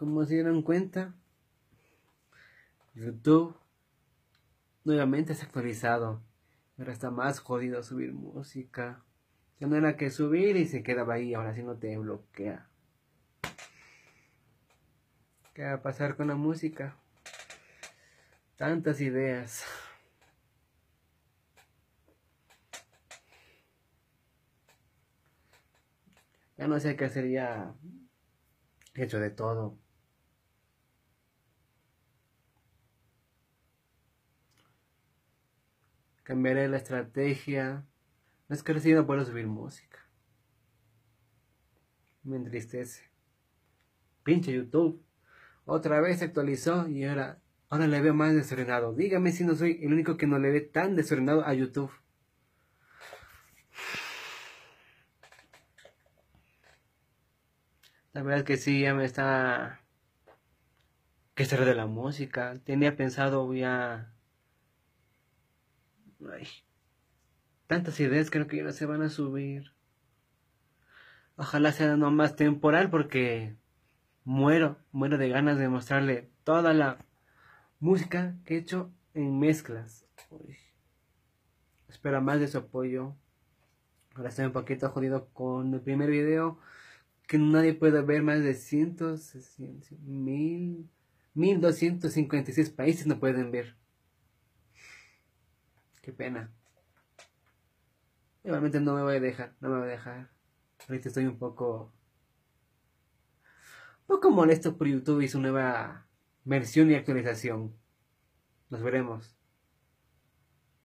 como se dieron cuenta, YouTube nuevamente se ha actualizado. Ahora está más jodido subir música. Ya no era que subir y se quedaba ahí, ahora sí no te bloquea. ¿Qué va a pasar con la música? Tantas ideas. Ya no sé qué hacer, ya hecho de todo. Cambiaré la estrategia. No es que recién no puedo subir música. Me entristece. Pinche YouTube. Otra vez se actualizó y ahora, ahora le veo más desordenado. Dígame si no soy el único que no le ve tan desordenado a YouTube. La verdad es que sí, ya me está... Que será de la música. Tenía pensado voy ya Ay, tantas ideas creo que ya no se van a subir. Ojalá sea más temporal porque muero, muero de ganas de mostrarle toda la música que he hecho en mezclas. Espero más de su apoyo. Ahora estoy un poquito jodido con el primer video. Que nadie puede ver más de cientos, mil, mil doscientos países no pueden ver pena. igualmente no me voy a dejar, no me voy a dejar. Ahorita estoy un poco. Un poco molesto por YouTube y su nueva versión y actualización. Nos veremos.